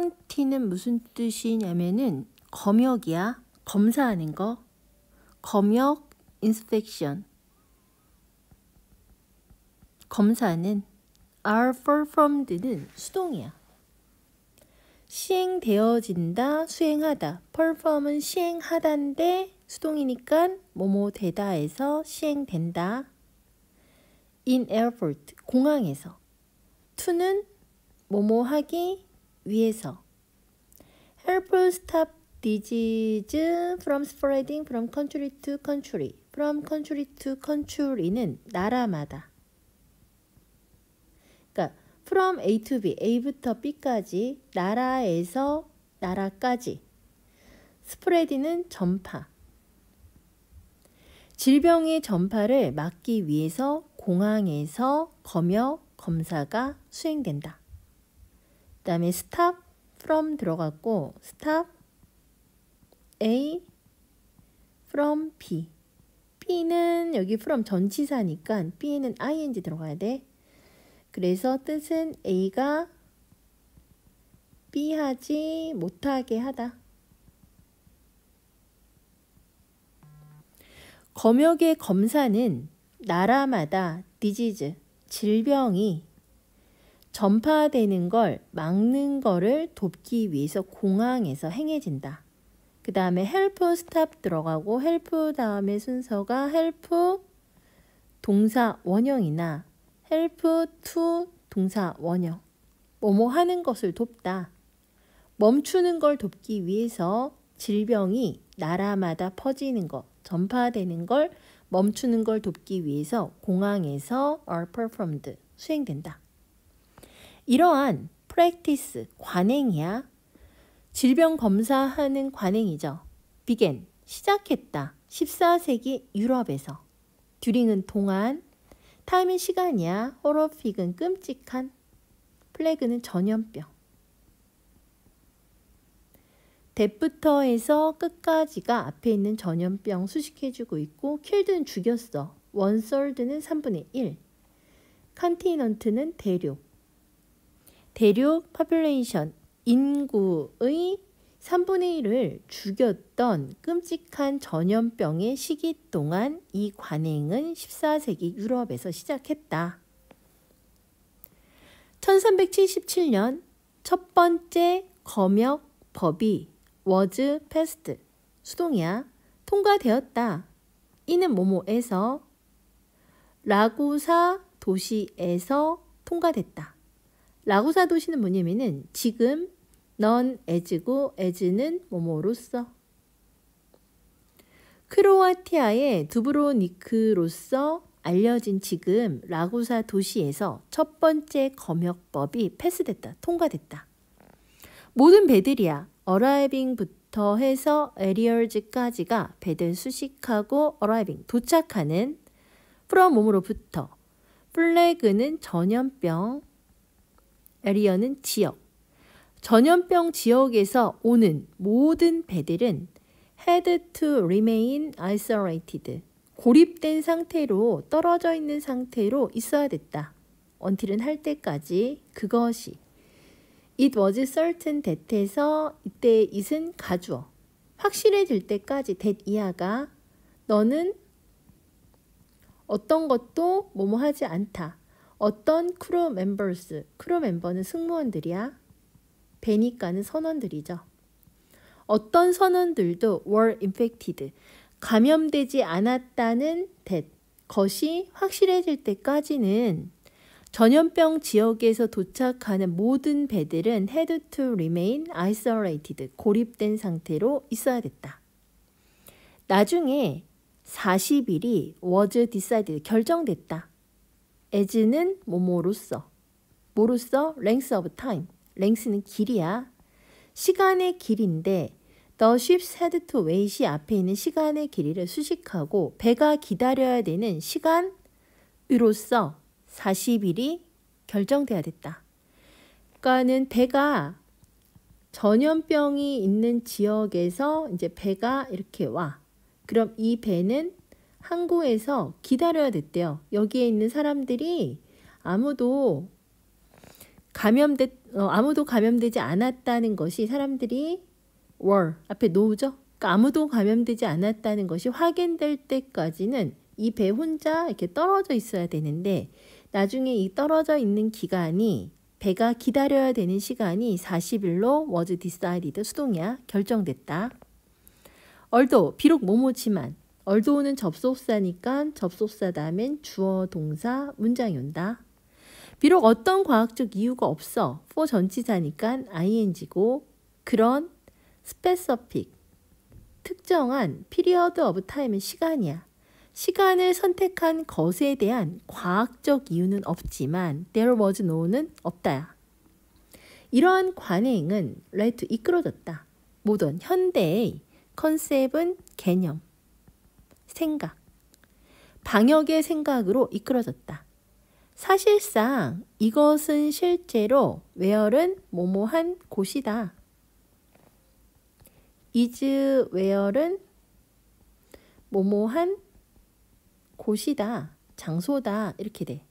컨티는 무슨 뜻이냐면은 검역이야. 검사하는 거. 검역 인스펙션. 검사는 are performed는 수동이야. 시행되어진다, 수행하다. perform은 시행하다인데 수동이니까 뭐뭐 되다에서 시행된다. in airport 공항에서 to는 뭐뭐 하기 위해서. Help stop disease from spreading from country to country. from country to country는 나라마다. 그러니까 from A to B, A부터 B까지 나라에서 나라까지. 스프레디는 전파. 질병의 전파를 막기 위해서 공항에서 검역 검사가 수행된다. 다음에 stop from 들어갔고 stop A from B B는 여기 from 전치사니까 B에는 ing 들어가야 돼. 그래서 뜻은 A가 B 하지 못하게 하다. 검역의 검사는 나라마다 디지즈, 질병이 전파되는 걸 막는 거를 돕기 위해서 공항에서 행해진다. 그 다음에 help stop 들어가고 help 다음에 순서가 help 동사 원형이나 help to 동사 원형 뭐뭐 뭐 하는 것을 돕다. 멈추는 걸 돕기 위해서 질병이 나라마다 퍼지는 것, 전파되는 걸 멈추는 걸 돕기 위해서 공항에서 are performed 수행된다. 이러한 프랙티스, 관행이야. 질병 검사하는 관행이죠. 비겐, 시작했다. 14세기 유럽에서. 듀링은 동안, 타임은 시간이야. 호러픽은 끔찍한, 플래그는 전염병. 데프터에서 끝까지가 앞에 있는 전염병 수식해주고 있고 킬드는 죽였어. 원솔드는 3분의 1. 컨티넌트는 대륙. 대륙 파퓰레이션 인구의 3분의 1을 죽였던 끔찍한 전염병의 시기 동안 이 관행은 14세기 유럽에서 시작했다. 1377년 첫 번째 검역 법이 워즈 패스트 수동이야 통과되었다. 이는 모모에서 라구사 도시에서 통과됐다. 라고사 도시는 뭐냐면은 지금 넌 에즈고 에즈는 뭐뭐로서 크로아티아의 두브로니크로서 알려진 지금 라고사 도시에서 첫 번째 검역법이 패스됐다, 통과됐다. 모든 배들이야 어라이빙부터 해서 에리얼즈까지가 배들 수식하고 어라이빙 도착하는 프롬 몸으로부터 플래그는 전염병 에리어는 지역. 전염병 지역에서 오는 모든 배들은 had to remain isolated. 고립된 상태로 떨어져 있는 상태로 있어야 됐다. 언틸은 할 때까지 그것이 It was certain that에서 이때 it은 가주어 확실해질 때까지 that 이하가 너는 어떤 것도 뭐뭐 하지 않다. 어떤 크루 멤버스, 크루 멤버는 승무원들이야. 베니까는 선원들이죠. 어떤 선원들도 were infected, 감염되지 않았다는 that, 것이 확실해질 때까지는 전염병 지역에서 도착하는 모든 배들은 had to remain isolated, 고립된 상태로 있어야 됐다. 나중에 40일이 was decided, 결정됐다. 에 s 는뭐뭐로써뭐로써 length of time, length는 길이야. 시간의 길인데 The ships had to wait이 앞에 있는 시간의 길이를 수식하고 배가 기다려야 되는 시간으로써 40일이 결정돼야 됐다. 그러니까는 배가 전염병이 있는 지역에서 이제 배가 이렇게 와. 그럼 이 배는 항구에서 기다려야 됐대요. 여기에 있는 사람들이 아무도 감염됐 어, 아무도 감염되지 않았다는 것이 사람들이 were 앞에 노죠 그러니까 아무도 감염되지 않았다는 것이 확인될 때까지는 이 배 혼자 이렇게 떨어져 있어야 되는데 나중에 이 떨어져 있는 기간이 배가 기다려야 되는 시간이 40일로 was decided 수동이야 결정됐다. 얼도 비록 모모지만 얼도우는 접속사니까 접속사 다음엔 주어 동사 문장이 온다. 비록 어떤 과학적 이유가 없어. for 전치사니까 ing고 그런 specific 특정한 period of time은 시간이야. 시간을 선택한 것에 대한 과학적 이유는 없지만 there was no는 없다야. 이러한 관행은 레이트 이끌어졌다. 모든 현대의 컨셉은 개념, 생각, 방역의 생각으로 이끌어졌다. 사실상 이것은 실제로 웨얼은 모모한 곳이다. 이즈 웨얼은 모모한 곳이다. 장소다. 이렇게 돼.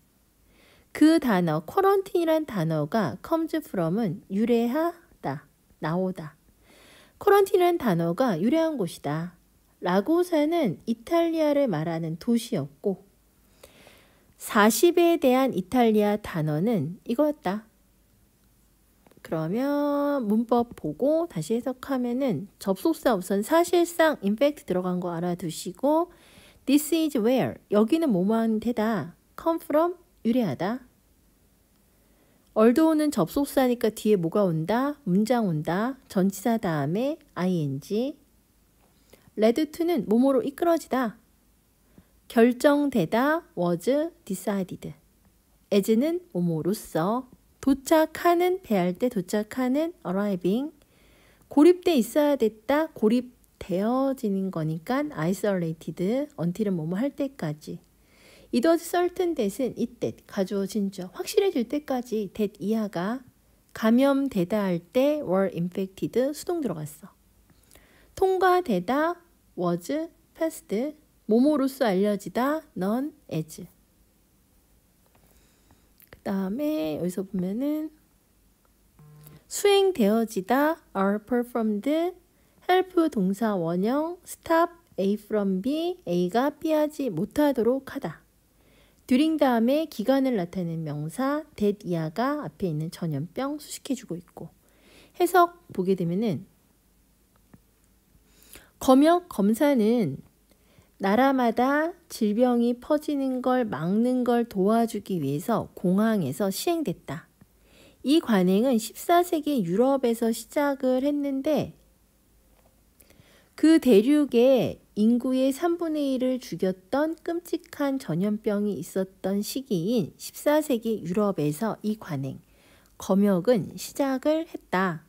그 단어 쿼런틴이란 단어가 comes from은 유래하다. 나오다. 쿼런틴이란 단어가 유래한 곳이다. 라고사는 이탈리아를 말하는 도시였고 40에 대한 이탈리아 단어는 이거였다. 그러면 문법 보고 다시 해석하면은 접속사 우선 사실상 in fact 들어간 거 알아두시고 this is where 여기는 뭐뭐한 데다 come from 유래하다 o l t 얼도우는 접속사니까 뒤에 뭐가 온다? 문장 온다. 전치사 다음에 ing 레드2는 뭐뭐로 이끌어지다. 결정되다 was decided. as는 뭐뭐로서 도착하는 배할 때 도착하는 arriving 고립돼 있어야 됐다 고립되어지는 거니까 isolated until은 뭐뭐 할 때까지 it was certain that은 it that 가져어진적 확실해질 때까지 that 이하가 감염되다 할 때 were infected 수동 들어갔어 통과되다 was, past, 모모로서 알려지다, 넌 as. 그 다음에 여기서 보면은 수행되어지다, are performed, help 동사 원형, stop A from B, A가 B하지 못하도록 하다. during 다음에 기간을 나타내는 명사 that 이하가 앞에 있는 전염병 수식해주고 있고 해석 보게 되면은 검역 검사는 나라마다 질병이 퍼지는 걸 막는 걸 도와주기 위해서 공항에서 시행됐다. 이 관행은 14세기 유럽에서 시작을 했는데 그 대륙에 인구의 3분의 1을 죽였던 끔찍한 전염병이 있었던 시기인 14세기 유럽에서 이 관행, 검역은 시작을 했다.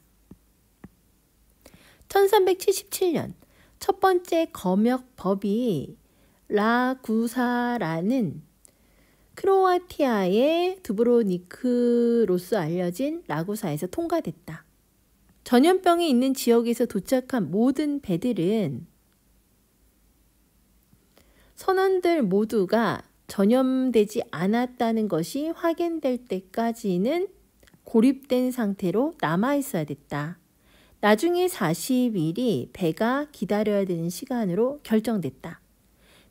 1377년 첫 번째 검역법이 라구사라는 크로아티아의 두브로니크로서 알려진 라구사에서 통과됐다. 전염병이 있는 지역에서 도착한 모든 배들은 선원들 모두가 전염되지 않았다는 것이 확인될 때까지는 고립된 상태로 남아 있어야 됐다. 나중에 40일이 배가 기다려야 되는 시간으로 결정됐다.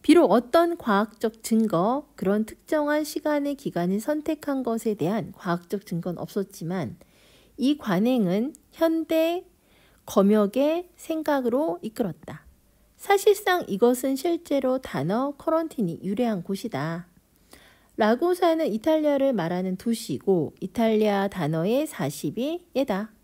비록 어떤 과학적 증거, 그런 특정한 시간의 기간을 선택한 것에 대한 과학적 증거는 없었지만 이 관행은 현대 검역의 생각으로 이끌었다. 사실상 이것은 실제로 단어 커런틴이 유래한 곳이다. 라고사는 이탈리아를 말하는 도시이고 이탈리아 단어의 40이 예다.